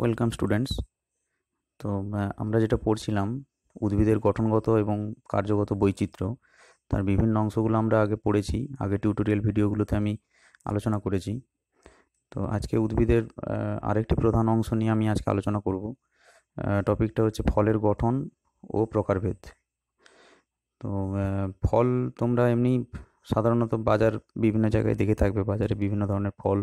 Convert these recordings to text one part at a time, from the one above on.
welcome students তো আমরা যেটা পড়ছিলাম উদ্ভিদের গঠনগত এবং কার্যগত বৈচিত্র্য তার বিভিন্ন অংশগুলো আমরা আগে পড়েছি আগে টিউটোরিয়াল ভিডিওগুলোতে আমি আলোচনা করেছি তো আজকে উদ্ভিদের আরেকটি প্রধান অংশ নিয়ে আমি আজকে আলোচনা করব টপিকটা হচ্ছে ফলের গঠন ও প্রকারভেদ তো ফল তোমরা এমনি সাধারণত বাজার বিভিন্ন জায়গায় দেখে থাকবে বাজারে বিভিন্ন ধরনের ফল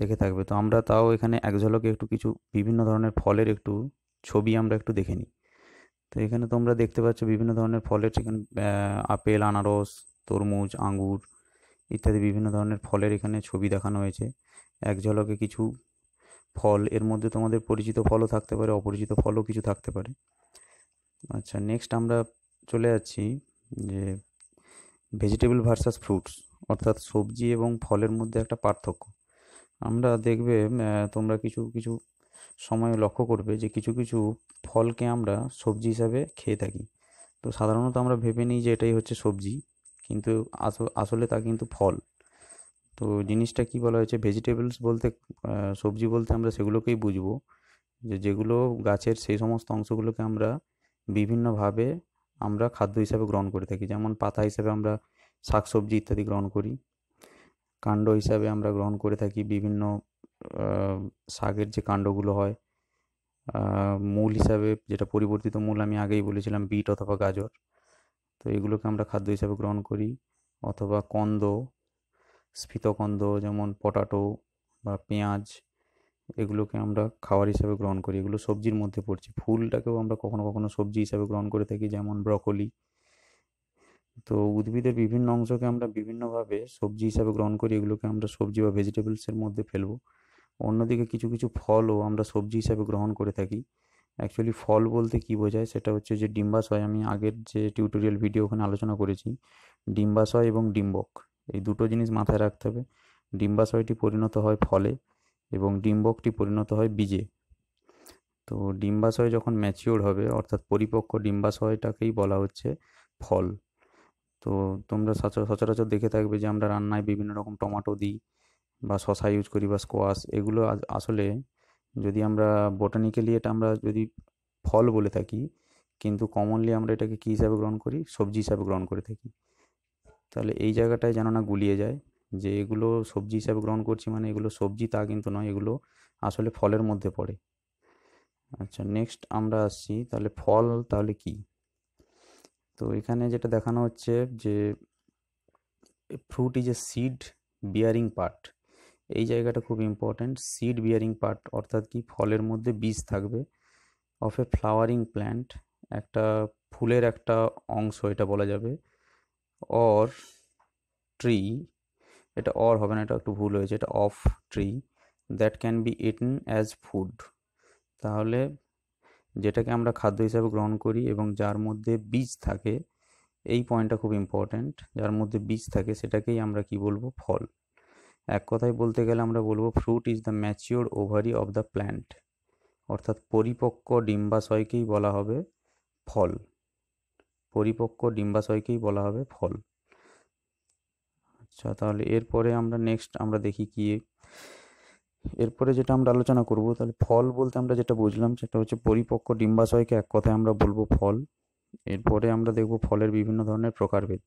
দেখে থাকবে তো আমরা তাও এখানে এক ঝলকে একটু কিছু বিভিন্ন ধরনের ফলের একটু ছবি আমরা একটু দেখে নিই তো এখানে তোমরা দেখতে পাচ্ছ বিভিন্ন ধরনের ফলের এখানে আপেল আনারস তরমুজ আঙ্গুর ইত্যাদি বিভিন্ন ধরনের ফলের এখানে ছবি দেখানো হয়েছে এক ঝলকে কিছু ফল এর মধ্যে তোমাদের পরিচিত ফলও থাকতে পারে অপরিচিত ফলও কিছু থাকতে পারে আচ্ছা নেক্সট আমরা চলে যাচ্ছি যে ভেজিটেবল ভার্সাস ফ্রুটস অর্থাৎ সবজি এবং ফলের মধ্যে একটা পার্থক্য আমরা দেখবে তোমরা কিছু কিছু সময় লক্ষ্য করবে যে কিছু কিছু ফলকে আমরা সবজি হিসাবে খেয়ে থাকি তো সাধারণত আমরা ভেবে নিই যে এটাই হচ্ছে সবজি কিন্তু আসলে তা কিন্তু ফল তো জিনিসটা কি বলা হয়েছে ভেজিটেবলস বলতে সবজি বলতে আমরা সেগুলোকেই বুঝবো যে যেগুলো গাছের সেই সমস্ত অংশগুলোকে আমরা বিভিন্নভাবে আমরা খাদ্য হিসাবে গ্রহণ করে থাকি যেমন পাতা হিসাবে আমরা শাক সবজি ইত্যাদি গ্রহণ করি কাণ্ড হিসাবে আমরা গ্রহণ করে থাকি বিভিন্ন শাকের যে কাণ্ডগুলো হয় মূল হিসাবে যেটা পরিবর্তিত মূল আমি আগেই বলেছিলাম বিট অথবা গাজর তো এগুলোকে আমরা খাদ্য হিসাবে গ্রহণ করি অথবা কন্দ স্ফীতকন্দ যেমন পটাটো বা পেঁয়াজ এগুলোকে আমরা খাওয়ার হিসাবে গ্রহণ করি এগুলো সবজির মধ্যে পড়ছে ফুলটাকেও আমরা কখনো কখনো সবজি হিসাবে গ্রহণ করে থাকি যেমন ব্রকলি তো উদ্ভিদের বিভিন্ন অংশকে আমরা বিভিন্নভাবে সবজি হিসাবে গ্রহণ করি এগুলোকে আমরা সবজি বা ভেজিটেবলসের মধ্যে ফেলবো অন্যদিকে কিছু কিছু ফলও আমরা সবজি হিসাবে গ্রহণ করে থাকি অ্যাকচুয়ালি ফল বলতে কি বোঝায় সেটা হচ্ছে যে ডিম্বাশয় আমি আগের যে টিউটোরিয়াল ভিডিও ওখানে আলোচনা করেছি ডিম্বাশয় এবং ডিম্বক এই দুটো জিনিস মাথায় রাখতে হবে ডিম্বাশয়টি পরিণত হয় ফলে এবং ডিম্বকটি পরিণত হয় বীজে তো ডিম্বাশয় যখন ম্যাচিওর হবে অর্থাৎ পরিপক্ক ডিম্বাশয়টাকেই বলা হচ্ছে ফল তো তোমরা সচরাচর দেখে থাকবে যে আমরা রান্নায় বিভিন্ন রকম টমাটো দিই বা শশা ইউজ করি বা স্কোয়াশ এগুলো আসলে যদি আমরা বোটানিক্যালি এটা আমরা যদি ফল বলে থাকি কিন্তু কমনলি আমরা এটাকে কী হিসাবে গ্রহণ করি সবজি হিসাবে গ্রহণ করে থাকি তাহলে এই জায়গাটায় যেন না গুলিয়ে যায় যে এগুলো সবজি হিসাবে গ্রহণ করছি মানে এগুলো সবজি তা কিন্তু নয় এগুলো আসলে ফলের মধ্যে পড়ে আচ্ছা নেক্সট আমরা আসছি তাহলে ফল তাহলে কী তো এখানে যেটা দেখানো হচ্ছে যে fruit is a seed bearing part এই জায়গাটা খুব ইম্পর্ট্যান্ট সিড বিয়ারিং পার্ট অর্থাৎ কি ফলের মধ্যে বীজ থাকবে অফ এ ফ্লাওয়ারিং প্ল্যান্ট একটা ফুলের একটা অংশ এটা বলা যাবে অর ট্রি এটা অর হবে না এটা একটু ভুল হয়েছে এটা of tree that can be eaten as food তাহলে যেটাকে আমরা খাদ্য হিসাবে গ্রহণ করি এবং যার মধ্যে বীজ থাকে এই পয়েন্টটা খুব ইম্পর্ট্যান্ট যার মধ্যে বীজ থাকে সেটাকেই আমরা কি বলবো ফল এক কথায় বলতে গেলে আমরা বলবো fruit is the mature ovary of the plant অর্থাৎ পরিপক্ক ডিম্বাশয়কেই বলা হবে ফল পরিপক্ক ডিম্বাশয়কেই বলা হবে ফল আচ্ছা তাহলে এরপরে আমরা নেক্সট আমরা দেখি কি এরপরে যেটা আমরা আলোচনা করব তাহলে ফল বলতে আমরা যেটা বুঝলাম সেটা হচ্ছে পরিপক্ক ডিম্বাশয়কে এক কথায় আমরা বলবো ফল এরপরে আমরা দেখব ফলের বিভিন্ন ধরনের প্রকারভেদ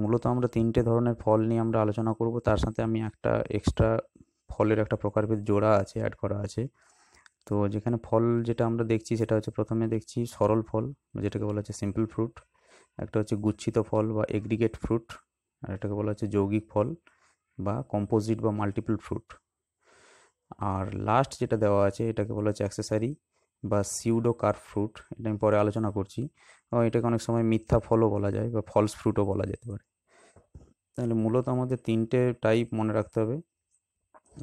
মূলত আমরা তিনটে ধরনের ফল নিয়ে আমরা আলোচনা করব তার সাথে আমি একটা এক্সট্রা ফলের একটা প্রকারভেদ জোড়া আছে অ্যাড করা আছে তো যেখানে ফল যেটা আমরা দেখছি সেটা হচ্ছে প্রথমে দেখছি সরল ফল যেটাকে বলা হচ্ছে সিম্পল ফ্রুট একটা হচ্ছে গুচ্ছিত ফল বা এগ্রিগেট ফ্রুট আর এটাকে বলা হচ্ছে যৌগিক ফল বা কম্পোজিট বা মাল্টিপল ফ্রুট আর লাস্ট যেটা দেওয়া আছে এটাকে বলা হচ্ছে অ্যাক্সেসারি বা সিউডো কার ফ্রুট এটা আমি পরে আলোচনা করছি এটাকে অনেক সময় মিথ্যা ফলও বলা যায় বা ফলস ফ্রুটও বলা যেতে পারে তাহলে মূলত আমাদের তিনটে টাইপ মনে রাখতে হবে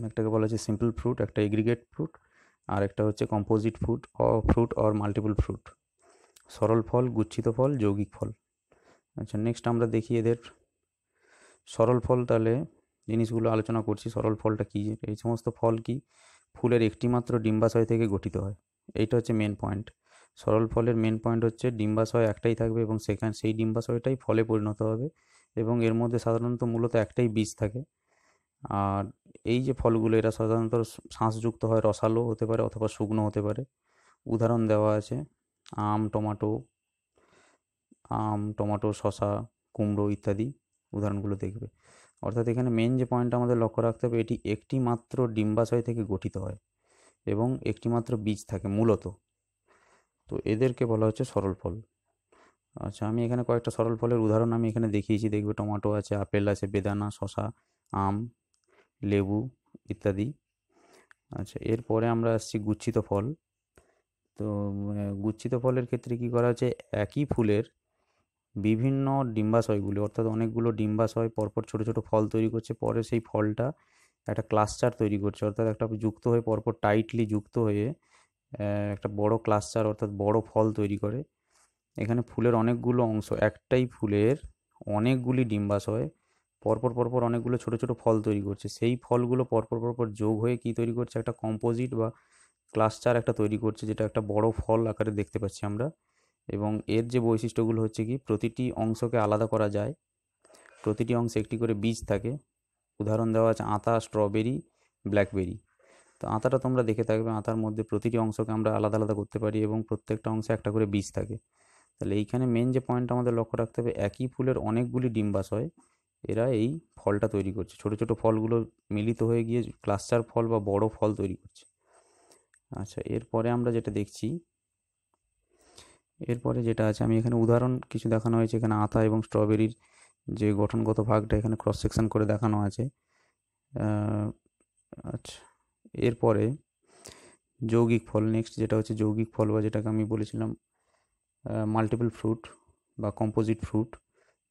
একটাকে বলা হচ্ছে সিম্পল ফ্রুট একটা এগ্রিগেট ফ্রুট আর একটা হচ্ছে composite fruit uh fruit or multiple fruit সরল ফল গুচ্ছিত ফল যৌগিক ফল আচ্ছা নেক্সট আমরা দেখি এদের সরল ফল তাহলে জিনিসগুলো আলোচনা করছি সরল ফলটা কী এই সমস্ত ফল কি ফুলের একটিমাত্র ডিম্বাশয় থেকে গঠিত হয় এইটা হচ্ছে মেন পয়েন্ট সরল ফলের মেন পয়েন্ট হচ্ছে ডিম্বাশয় একটাই থাকবে এবং সেখানে সেই ডিম্বাশয়টাই ফলে পরিণত হবে এবং এর মধ্যে সাধারণত মূলত একটাই বীজ থাকে আর এই যে ফলগুলো এরা সাধারণত শ্বাসযুক্ত হয় রসালো হতে পারে অথবা শুকনো হতে পারে উদাহরণ দেওয়া আছে আম টমাটো আম টমাটো শশা কুমড়ো ইত্যাদি উদাহরণগুলো দেখবে অর্থাৎ এখানে মেন যে পয়েন্ট আমাদের লক্ষ্য রাখতে হবে এটি একটি মাত্র ডিম্বাশয় থেকে গঠিত হয় এবং একটি মাত্র বীজ থাকে মূলত তো এদেরকে বলা হচ্ছে সরল ফল আচ্ছা আমি এখানে কয়েকটা সরল ফলের উদাহরণ আমি এখানে দেখিয়েছি দেখবে টমেটো আছে আপেল আছে বেদানা শশা আম লেবু ইত্যাদি আচ্ছা এরপরে আমরা আসছি গুচ্ছিত ফল তো গুচ্ছিত ফলের ক্ষেত্রে কি করা হচ্ছে একই ফুলের বিভিন্ন ডিম্বাশয়গুলি অর্থাৎ অনেকগুলো ডিম্বাশয় পরপর ছোট ছোট ফল তৈরি করছে পরে সেই ফলটা একটা ক্লাস্টার তৈরি করছে অর্থাৎ একটা যুক্ত হয়ে পরপর টাইটলি যুক্ত হয়ে একটা বড় ক্লাস্টার অর্থাৎ বড় ফল তৈরি করে এখানে ফুলের অনেকগুলো অংশ একটাই ফুলের অনেকগুলি ডিম্বাশয় পরপর পরপর অনেকগুলো ছোট ছোট ফল তৈরি করছে সেই ফলগুলো পরপর পরপর যোগ হয়ে কি তৈরি করছে একটা কম্পোজিট বা ক্লাস্টার একটা তৈরি করছে যেটা একটা বড় ফল আকারে দেখতে পাচ্ছি আমরা এবং এর যে বৈশিষ্ট্যগুলো হচ্ছে কি প্রতিটি অংশকে আলাদা করা যায় প্রতিটি অংশে একটি করে বীজ থাকে উদাহরণ দেওয়া আছে আতা স্ট্রবেরি ব্ল্যাকবেরি তো আতাটা তোমরা দেখে থাকবে আতার মধ্যে প্রতিটি অংশকে আমরা আলাদা আলাদা করতে পারি এবং প্রত্যেকটা অংশে একটা করে বীজ থাকে তাহলে এইখানে মেন যে পয়েন্ট আমাদের লক্ষ্য রাখতে হবে একই ফুলের অনেকগুলি ডিম্বাস হয় এরা এই ফলটা তৈরি করছে ছোট ছোট ফলগুলো মিলিত হয়ে গিয়ে ক্লাস্টার ফল বা বড় ফল তৈরি করছে আচ্ছা এরপরে আমরা যেটা দেখছি এরপরে যেটা আছে আমি এখানে উদাহরণ কিছু দেখানো হয়েছে এখানে আতা এবং স্ট্রবেরির যে গঠনগত ভাগটা এখানে ক্রস সেকশন করে দেখানো আছে আচ্ছা এরপরে যৌগিক ফল নেক্সট যেটা হচ্ছে যৌগিক ফল বা যেটাকে আমি বলেছিলাম মাল্টিপল ফ্রুট বা কম্পোজিট ফ্রুট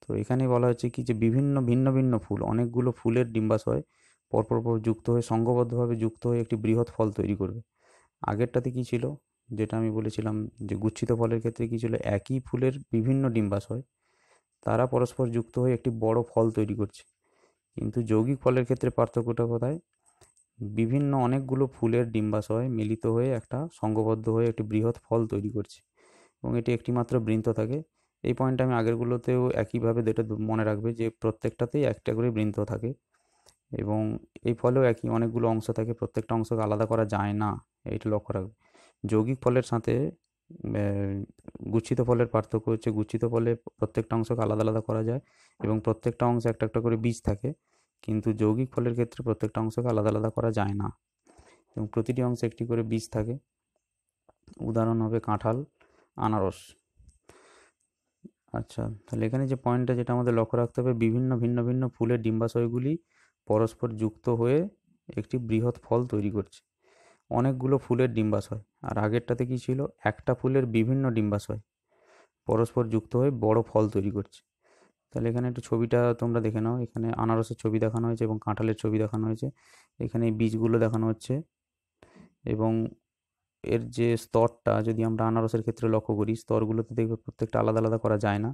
তো এখানে বলা হচ্ছে কি যে বিভিন্ন ভিন্ন ভিন্ন ফুল অনেকগুলো ফুলের ডিম্বাশয় পরপর যুক্ত হয়ে সঙ্গবদ্ধভাবে যুক্ত হয়ে একটি বৃহৎ ফল তৈরি করবে আগেরটাতে কি ছিল যেটা আমি বলেছিলাম যে গুচ্ছিত ফলের ক্ষেত্রে কী ছিল একই ফুলের বিভিন্ন হয় তারা পরস্পর যুক্ত হয়ে একটি বড় ফল তৈরি করছে কিন্তু যৌগিক ফলের ক্ষেত্রে পার্থক্যটা কোথায় বিভিন্ন অনেকগুলো ফুলের ডিম্বাস হয় মিলিত হয়ে একটা সংঘবদ্ধ হয়ে একটি বৃহৎ ফল তৈরি করছে এবং এটি একটি মাত্র বৃন্ত থাকে এই পয়েন্ট আমি আগেরগুলোতেও একইভাবে এটা মনে রাখবে যে প্রত্যেকটাতেই একটা করে বৃন্ত থাকে এবং এই ফলেও একই অনেকগুলো অংশ থাকে প্রত্যেকটা অংশকে আলাদা করা যায় না এটা লক্ষ্য রাখবে যৌগিক ফলের সাথে গুচ্ছিত ফলের পার্থক্য হচ্ছে গুচ্ছিত ফলে প্রত্যেকটা অংশকে আলাদা আলাদা করা যায় এবং প্রত্যেকটা অংশে একটা একটা করে বীজ থাকে কিন্তু যৌগিক ফলের ক্ষেত্রে প্রত্যেকটা অংশকে আলাদা আলাদা করা যায় না এবং প্রতিটি অংশে একটি করে বীজ থাকে উদাহরণ হবে কাঁঠাল আনারস আচ্ছা তাহলে এখানে যে পয়েন্টটা যেটা আমাদের লক্ষ্য রাখতে হবে বিভিন্ন ভিন্ন ভিন্ন ফুলের ডিম্বাশয়গুলি পরস্পর যুক্ত হয়ে একটি বৃহৎ ফল তৈরি করছে অনেকগুলো ফুলের ডিম্বাস হয় আর আগেরটাতে কী ছিল একটা ফুলের বিভিন্ন ডিম্বাস হয় পরস্পর যুক্ত হয়ে বড় ফল তৈরি করছে তাহলে এখানে একটু ছবিটা তোমরা দেখে নাও এখানে আনারসের ছবি দেখানো হয়েছে এবং কাঁঠালের ছবি দেখানো হয়েছে এখানে বীজগুলো দেখানো হচ্ছে এবং এর যে স্তরটা যদি আমরা আনারসের ক্ষেত্রে লক্ষ্য করি স্তরগুলোতে দেখবে প্রত্যেকটা আলাদা আলাদা করা যায় না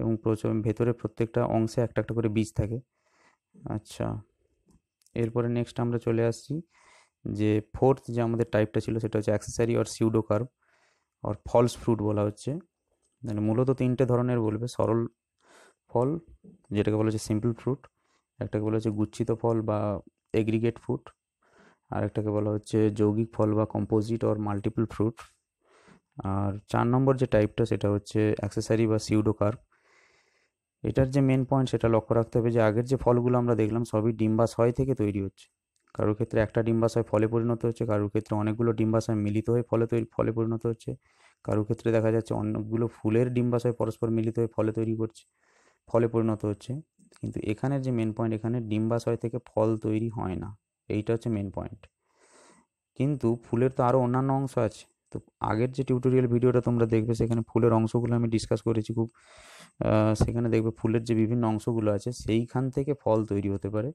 এবং ভেতরে প্রত্যেকটা অংশে একটা একটা করে বীজ থাকে আচ্ছা এরপরে নেক্সট আমরা চলে আসছি যে ফোর্থ যে আমাদের টাইপটা ছিল সেটা হচ্ছে অ্যাক্সেসারি আর সিউডো কার্ব আর ফলস ফ্রুট বলা হচ্ছে মানে মূলত তিনটে ধরনের বলবে সরল ফল যেটাকে বলা হচ্ছে সিম্পল ফ্রুট একটাকে বলা হচ্ছে গুচ্ছিত ফল বা এগ্রিগেট ফ্রুট আর একটাকে বলা হচ্ছে যৌগিক ফল বা কম্পোজিট অর মাল্টিপল ফ্রুট আর চার নম্বর যে টাইপটা সেটা হচ্ছে অ্যাক্সেসারি বা সিউডো কার্ব এটার যে মেন পয়েন্ট সেটা লক্ষ্য রাখতে হবে যে আগের যে ফলগুলো আমরা দেখলাম সবই হয় থেকে তৈরি হচ্ছে কারোর ক্ষেত্রে একটা ডিম্বাশয় ফলে পরিণত হচ্ছে কারোর ক্ষেত্রে অনেকগুলো ডিম্বাশয় মিলিত হয়ে ফলে তৈরি ফলে পরিণত হচ্ছে কারোর ক্ষেত্রে দেখা যাচ্ছে অনেকগুলো ফুলের ডিম্বাশয় পরস্পর মিলিত হয়ে ফলে তৈরি করছে ফলে পরিণত হচ্ছে কিন্তু এখানে যে মেন পয়েন্ট এখানে ডিম্বাশয় থেকে ফল তৈরি হয় না এইটা হচ্ছে মেন পয়েন্ট কিন্তু ফুলের তো আরও অন্যান্য অংশ আছে তো আগের যে টিউটোরিয়াল ভিডিওটা তোমরা দেখবে সেখানে ফুলের অংশগুলো আমি ডিসকাস করেছি খুব সেখানে দেখবে ফুলের যে বিভিন্ন অংশগুলো আছে সেইখান থেকে ফল তৈরি হতে পারে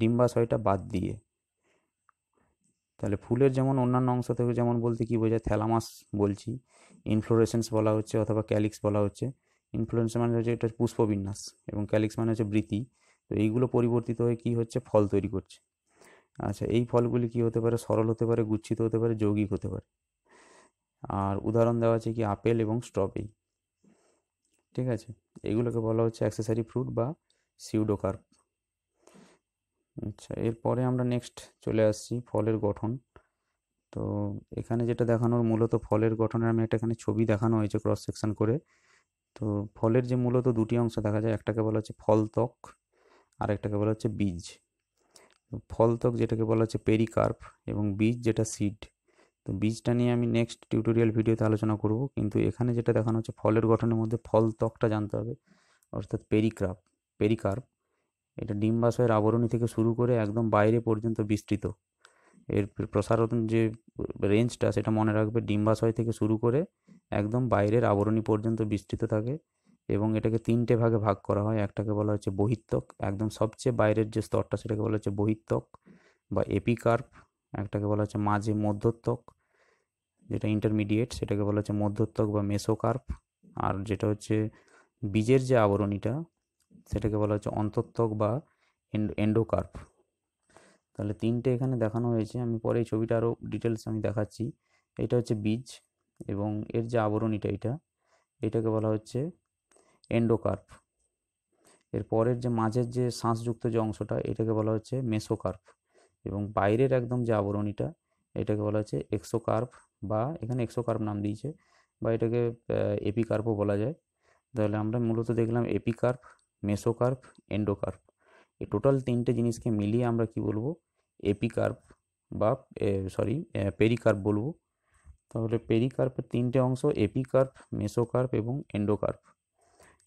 ডিম্বাশয়টা বাদ দিয়ে তাহলে ফুলের যেমন অন্যান্য অংশ থেকে যেমন বলতে কী বোঝায় থ্যালামাস বলছি ইনফ্লোরেসেন্স বলা হচ্ছে অথবা ক্যালিক্স বলা হচ্ছে ইনফ্লুয়েন্স মানে হচ্ছে এটা পুষ্পবিন্যাস এবং ক্যালিক্স মানে হচ্ছে বৃতি তো এইগুলো পরিবর্তিত হয়ে কী হচ্ছে ফল তৈরি করছে আচ্ছা এই ফলগুলি কী হতে পারে সরল হতে পারে গুচ্ছিত হতে পারে যৌগিক হতে পারে আর উদাহরণ দেওয়া আছে কি আপেল এবং স্ট্রবেরি ঠিক আছে এগুলোকে বলা হচ্ছে অ্যাক্সেসারি ফ্রুট বা সিউডোকার্প আচ্ছা এরপরে আমরা নেক্সট চলে আসছি ফলের গঠন তো এখানে যেটা দেখানোর মূলত ফলের গঠনের আমি একটা এখানে ছবি দেখানো হয়েছে ক্রস সেকশন করে তো ফলের যে মূলত দুটি অংশ দেখা যায় একটাকে বলা হচ্ছে ত্বক আর একটাকে বলা হচ্ছে বীজ ফলত্বক যেটাকে বলা হচ্ছে পেরিকার্প এবং বীজ যেটা সিড তো বীজটা নিয়ে আমি নেক্সট টিউটোরিয়াল ভিডিওতে আলোচনা করব কিন্তু এখানে যেটা দেখানো হচ্ছে ফলের গঠনের মধ্যে ত্বকটা জানতে হবে অর্থাৎ পেরিক্রাপ পেরিকার্প এটা ডিম্বাশয়ের আবরণী থেকে শুরু করে একদম বাইরে পর্যন্ত বিস্তৃত এর প্রসারণ যে রেঞ্জটা সেটা মনে রাখবে ডিম্বাশয় থেকে শুরু করে একদম বাইরের আবরণী পর্যন্ত বিস্তৃত থাকে এবং এটাকে তিনটে ভাগে ভাগ করা হয় একটাকে বলা হচ্ছে বহিত্বক একদম সবচেয়ে বাইরের যে স্তরটা সেটাকে বলা হচ্ছে বহিত্বক বা এপিকার্প একটাকে বলা হচ্ছে মাঝে মধ্যত্বক যেটা ইন্টারমিডিয়েট সেটাকে বলা হচ্ছে মধ্যত্বক বা মেসোকার্প আর যেটা হচ্ছে বীজের যে আবরণীটা সেটাকে বলা হচ্ছে অন্তত্বক বা এন্ডোকার্প তাহলে তিনটে এখানে দেখানো হয়েছে আমি পরে এই ছবিটা আরও ডিটেলস আমি দেখাচ্ছি এটা হচ্ছে বীজ এবং এর যে আবরণ এটা এটা এটাকে বলা হচ্ছে এন্ডোকার্প এর পরের যে মাঝের যে শ্বাসযুক্ত যে অংশটা এটাকে বলা হচ্ছে মেসোকার্প এবং বাইরের একদম যে আবরণীটা এটাকে বলা হচ্ছে এক্সোকার্প বা এখানে এক্সোকার্প নাম দিয়েছে বা এটাকে এপিকার্পও বলা যায় তাহলে আমরা মূলত দেখলাম এপিকার্প মেসোকার্প এন্ডোকার্প এই টোটাল তিনটে জিনিসকে মিলিয়ে আমরা কি বলবো এপিকার্প বা সরি পেরিকার্প বলবো তাহলে পেরিকার্পের তিনটে অংশ এপিকার্প মেসোকার্প এবং এন্ডোকার্প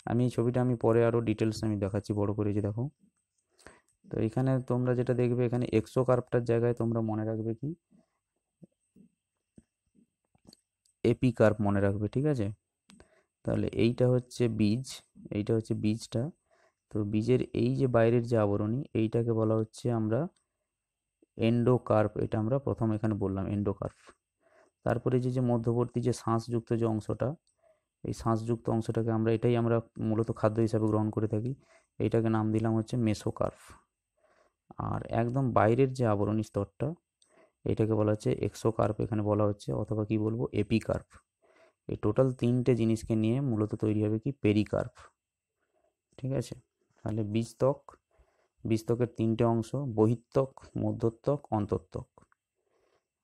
আমি এই ছবিটা আমি পরে আরও ডিটেলস আমি দেখাচ্ছি বড় করে যে দেখো তো এখানে তোমরা যেটা দেখবে এখানে এক্সোকার্পটার জায়গায় তোমরা মনে রাখবে কি এপিকার্প মনে রাখবে ঠিক আছে তাহলে এইটা হচ্ছে বীজ এইটা হচ্ছে বীজটা তো বীজের এই যে বাইরের যে আবরণী এইটাকে বলা হচ্ছে আমরা এন্ডোকার্প এটা আমরা প্রথম এখানে বললাম এন্ডোকার্প তারপরে যে যে মধ্যবর্তী যে শ্বাসযুক্ত যে অংশটা এই শ্বাসযুক্ত অংশটাকে আমরা এটাই আমরা মূলত খাদ্য হিসাবে গ্রহণ করে থাকি এইটাকে নাম দিলাম হচ্ছে মেসোকার্ফ আর একদম বাইরের যে আবরণী স্তরটা এটাকে বলা হচ্ছে এক্সোকার্প এখানে বলা হচ্ছে অথবা কি বলবো এপিকার্প এই টোটাল তিনটে জিনিসকে নিয়ে মূলত তৈরি হবে কি পেরিকার্প ঠিক আছে তাহলে বীজতক বীজতকের তিনটে অংশ বহিত্বক মধ্যত্বক অন্তত্বক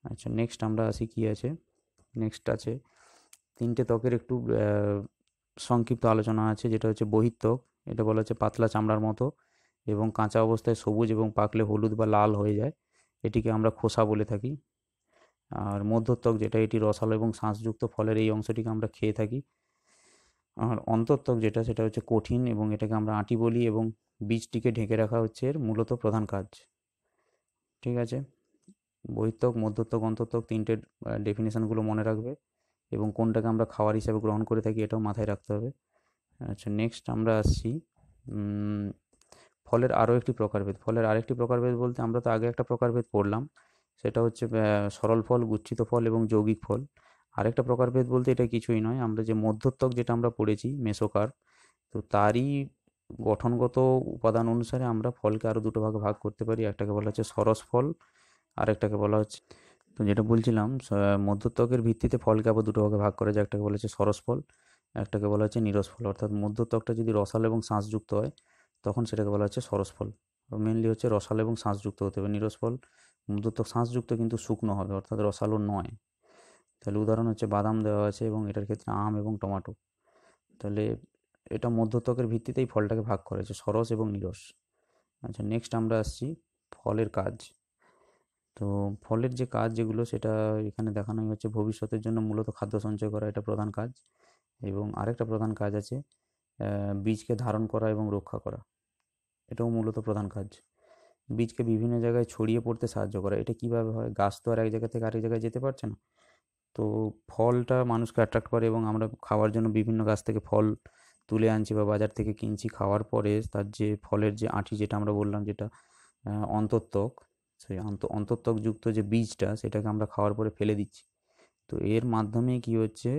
আচ্ছা নেক্সট আমরা আসি কি আছে নেক্সট আছে তিনটে ত্বকের একটু সংক্ষিপ্ত আলোচনা আছে যেটা হচ্ছে বহিত্বক এটা বলা হচ্ছে পাতলা চামড়ার মতো এবং কাঁচা অবস্থায় সবুজ এবং পাকলে হলুদ বা লাল হয়ে যায় এটিকে আমরা খোসা বলে থাকি আর মধ্যত্বক যেটা এটি রসালো এবং শ্বাসযুক্ত ফলের এই অংশটিকে আমরা খেয়ে থাকি আর অন্তত্বক যেটা সেটা হচ্ছে কঠিন এবং এটাকে আমরা আঁটি বলি এবং বীজটিকে ঢেকে রাখা হচ্ছে এর মূলত প্রধান কাজ ঠিক আছে বহিত্বক মধ্যত্বক অন্তত্বক তিনটে ডেফিনেশানগুলো মনে রাখবে এবং কোনটাকে আমরা খাবার হিসাবে গ্রহণ করে থাকি এটাও মাথায় রাখতে হবে আচ্ছা নেক্সট আমরা আসছি ফলের আরও একটি প্রকারভেদ ফলের আরেকটি প্রকারভেদ বলতে আমরা তো আগে একটা প্রকারভেদ পড়লাম সেটা হচ্ছে সরল ফল গুচ্ছিত ফল এবং যৌগিক ফল আরেকটা প্রকারভেদ বলতে এটা কিছুই নয় আমরা যে মধ্যত্বক যেটা আমরা পড়েছি মেসোকার তো তারই গঠনগত উপাদান অনুসারে আমরা ফলকে আরও দুটো ভাগে ভাগ করতে পারি একটাকে বলা হচ্ছে সরস ফল আরেকটাকে বলা হচ্ছে তো যেটা বলছিলাম মধ্যত্বকের ভিত্তিতে ফলকে আবার দুটো ভাগে ভাগ করা যায় একটাকে বলা হচ্ছে সরস ফল একটাকে বলা হচ্ছে নিরস ফল অর্থাৎ মধ্যত্বকটা যদি রসাল এবং শ্বাসযুক্ত হয় তখন সেটাকে বলা হচ্ছে সরস ফল মেনলি হচ্ছে রসাল এবং শ্বাসযুক্ত হতে হবে নিরস ফল মধ্যত্বক শ্বাসযুক্ত কিন্তু শুকনো হবে অর্থাৎ রসালো নয় তাহলে উদাহরণ হচ্ছে বাদাম দেওয়া আছে এবং এটার ক্ষেত্রে আম এবং টমাটো তাহলে এটা মধ্যত্বকের ভিত্তিতেই ফলটাকে ভাগ করেছে সরস এবং নিরস আচ্ছা নেক্সট আমরা আসছি ফলের কাজ তো ফলের যে কাজ যেগুলো সেটা এখানে দেখানোই হচ্ছে ভবিষ্যতের জন্য মূলত খাদ্য সঞ্চয় করা এটা প্রধান কাজ এবং আরেকটা প্রধান কাজ আছে বীজকে ধারণ করা এবং রক্ষা করা এটাও মূলত প্রধান কাজ বীজকে বিভিন্ন জায়গায় ছড়িয়ে পড়তে সাহায্য করা এটা কিভাবে হয় গাছ তো আর এক জায়গা থেকে আরেক জায়গায় যেতে পারছে না তো ফলটা মানুষকে অ্যাট্রাক্ট করে এবং আমরা খাওয়ার জন্য বিভিন্ন গাছ থেকে ফল তুলে আনছি বা বাজার থেকে কিনছি খাওয়ার পরে তার যে ফলের যে আঁটি যেটা আমরা বললাম যেটা অন্তত্বক সেই অন্তত্বকযুক্ত যে বীজটা সেটাকে আমরা খাওয়ার পরে ফেলে দিচ্ছি তো এর মাধ্যমে কি হচ্ছে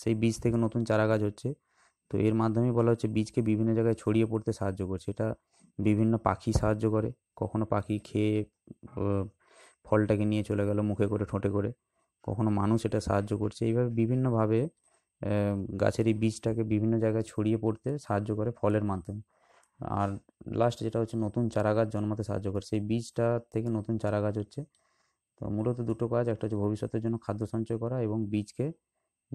সেই বীজ থেকে নতুন চারা গাছ হচ্ছে তো এর মাধ্যমে বলা হচ্ছে বীজকে বিভিন্ন জায়গায় ছড়িয়ে পড়তে সাহায্য করছে এটা বিভিন্ন পাখি সাহায্য করে কখনো পাখি খেয়ে ফলটাকে নিয়ে চলে গেল মুখে করে ঠোঁটে করে কখনো মানুষ এটা সাহায্য করছে এইভাবে বিভিন্নভাবে গাছের এই বীজটাকে বিভিন্ন জায়গায় ছড়িয়ে পড়তে সাহায্য করে ফলের মাধ্যমে আর লাস্ট যেটা হচ্ছে নতুন চারা গাছ জন্মাতে সাহায্য করে সেই বীজটা থেকে নতুন চারা গাছ হচ্ছে তো মূলত দুটো কাজ একটা হচ্ছে ভবিষ্যতের জন্য খাদ্য সঞ্চয় করা এবং বীজকে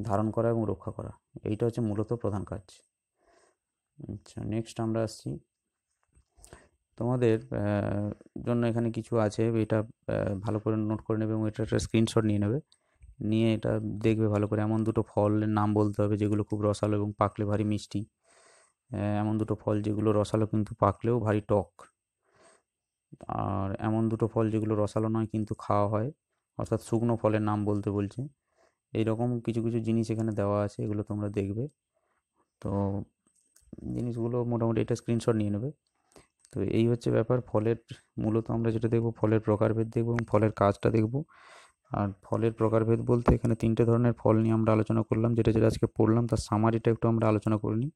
ধারণ করা এবং রক্ষা করা এইটা হচ্ছে মূলত প্রধান কাজ আচ্ছা নেক্সট আমরা আসছি তোমাদের জন্য এখানে কিছু আছে এটা ভালো করে নোট করে নেবে এবং এটা একটা স্ক্রিনশট নিয়ে নেবে নিয়ে এটা দেখবে ভালো করে এমন দুটো ফলের নাম বলতে হবে যেগুলো খুব রসালো এবং পাকলে ভারী মিষ্টি এমন দুটো ফল যেগুলো রসালো কিন্তু পাকলেও ভারী টক আর এমন দুটো ফল যেগুলো রসালো নয় কিন্তু খাওয়া হয় অর্থাৎ শুকনো ফলের নাম বলতে বলছে এইরকম কিছু কিছু জিনিস এখানে দেওয়া আছে এগুলো তোমরা দেখবে তো জিনিসগুলো মোটামুটি এটা স্ক্রিনশট নিয়ে নেবে তো এই হচ্ছে ব্যাপার ফলের মূলত আমরা যেটা দেখব ফলের প্রকারভেদ দেখব এবং ফলের কাজটা দেখব আর ফলের প্রকারভেদ বলতে এখানে তিনটে ধরনের ফল নিয়ে আমরা আলোচনা করলাম যেটা যেটা আজকে পড়লাম তার সামারিটা একটু আমরা আলোচনা করে নিই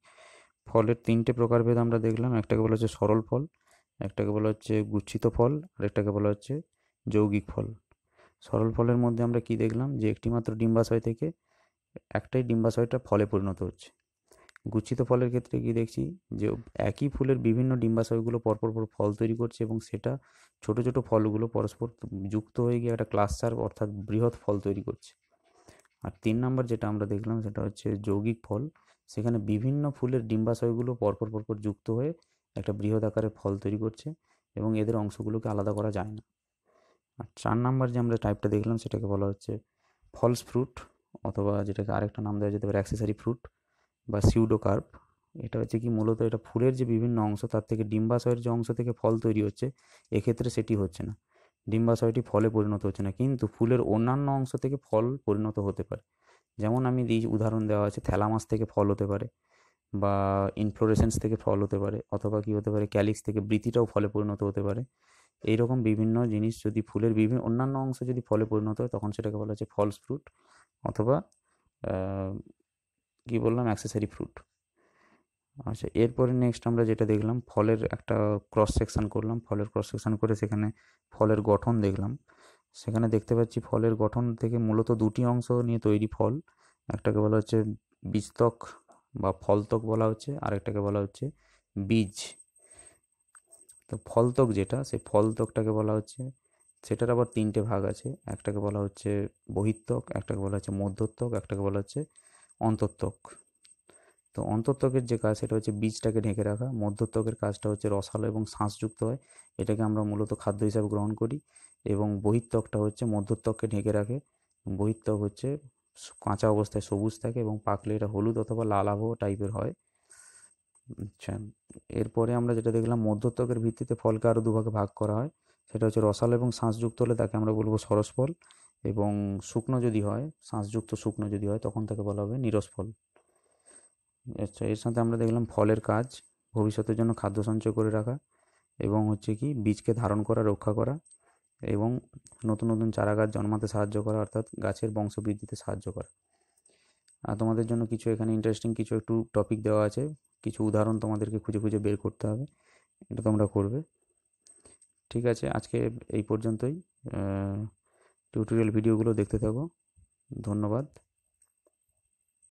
ফলের তিনটে প্রকারভেদ আমরা দেখলাম একটাকে বলা হচ্ছে সরল ফল একটাকে বলা হচ্ছে গুচ্ছিত ফল আর একটাকে বলা হচ্ছে যৌগিক ফল সরল ফলের মধ্যে আমরা কি দেখলাম যে একটিমাত্র ডিম্বাশয় থেকে একটাই ডিম্বাশয়টা ফলে পরিণত হচ্ছে গুচ্ছিত ফলের ক্ষেত্রে কি দেখছি যে একই ফুলের বিভিন্ন ডিম্বাশয়গুলো পরপর পর ফল তৈরি করছে এবং সেটা ছোট ছোট ফলগুলো পরস্পর যুক্ত হয়ে গিয়ে একটা ক্লাস্টার অর্থাৎ বৃহৎ ফল তৈরি করছে আর তিন নম্বর যেটা আমরা দেখলাম সেটা হচ্ছে যৌগিক ফল সেখানে বিভিন্ন ফুলের ডিম্বাশয়গুলো পরপর পরপর যুক্ত হয়ে একটা বৃহৎ আকারে ফল তৈরি করছে এবং এদের অংশগুলোকে আলাদা করা যায় না আর চার নাম্বার যে আমরা টাইপটা দেখলাম সেটাকে বলা হচ্ছে ফলস ফ্রুট অথবা যেটাকে আরেকটা নাম দেওয়া যেতে পারে অ্যাক্সেসারি ফ্রুট বা সিউডোকার্প এটা হচ্ছে কি মূলত এটা ফুলের যে বিভিন্ন অংশ তার থেকে ডিম্বাশয়ের যে অংশ থেকে ফল তৈরি হচ্ছে এক্ষেত্রে সেটি হচ্ছে না ডিম্বাশয়টি ফলে পরিণত হচ্ছে না কিন্তু ফুলের অন্যান্য অংশ থেকে ফল পরিণত হতে পারে যেমন আমি দিই উদাহরণ দেওয়া আছে থ্যালামাস থেকে ফল হতে পারে বা ইনফ্লোরেসেন্স থেকে ফল হতে পারে অথবা কি হতে পারে ক্যালিক্স থেকে বৃত্তিটাও ফলে পরিণত হতে পারে এইরকম বিভিন্ন জিনিস যদি ফুলের বিভিন্ন অন্যান্য অংশ যদি ফলে পরিণত হয় তখন সেটাকে বলা হচ্ছে ফলস ফ্রুট অথবা কি বললাম অ্যাক্সেসারি ফ্রুট আচ্ছা এরপরে নেক্সট আমরা যেটা দেখলাম ফলের একটা ক্রস সেকশন করলাম ফলের ক্রস সেকশন করে সেখানে ফলের গঠন দেখলাম সেখানে দেখতে পাচ্ছি ফলের গঠন থেকে মূলত দুটি অংশ নিয়ে তৈরি ফল একটাকে বলা হচ্ছে বীজতক বা ফলতক বলা হচ্ছে আরেকটাকে বলা হচ্ছে বীজ তো ফলতক যেটা সেই ফলতকটাকে বলা হচ্ছে সেটার আবার তিনটে ভাগ আছে একটাকে বলা হচ্ছে বহিত্বক একটাকে বলা হচ্ছে মধ্যত্বক একটাকে বলা হচ্ছে অন্তত্বক তো অন্তত্বকের যে কাজ সেটা হচ্ছে বীজটাকে ঢেকে রাখা মধ্যত্বকের কাজটা হচ্ছে রসালো এবং শ্বাসযুক্ত হয় এটাকে আমরা মূলত খাদ্য হিসাবে গ্রহণ করি এবং বহিত্বকটা হচ্ছে মধ্যত্বককে ঢেকে রাখে বহিত্বক হচ্ছে কাঁচা অবস্থায় সবুজ থাকে এবং পাকলে এটা হলুদ অথবা লাল আবহাওয়া টাইপের হয় আচ্ছা এরপরে আমরা যেটা দেখলাম মধ্যত্বকের ভিত্তিতে ফলকে আরও দুভাগে ভাগ করা হয় সেটা হচ্ছে রসালো এবং শ্বাসযুক্ত হলে তাকে আমরা বলবো সরস ফল এবং শুকনো যদি হয় শ্বাসযুক্ত শুকনো যদি হয় তখন তাকে বলা হবে নিরস ফল আচ্ছা এর সাথে আমরা দেখলাম ফলের কাজ ভবিষ্যতের জন্য খাদ্য সঞ্চয় করে রাখা এবং হচ্ছে কি বীজকে ধারণ করা রক্ষা করা এবং নতুন নতুন চারা গাছ জন্মাতে সাহায্য করা অর্থাৎ গাছের বংশবৃদ্ধিতে সাহায্য করা আর তোমাদের জন্য কিছু এখানে ইন্টারেস্টিং কিছু একটু টপিক দেওয়া আছে কিছু উদাহরণ তোমাদেরকে খুঁজে খুঁজে বের করতে হবে এটা তোমরা করবে ঠিক আছে আজকে এই পর্যন্তই টিউটোরিয়াল ভিডিওগুলো দেখতে থাকো ধন্যবাদ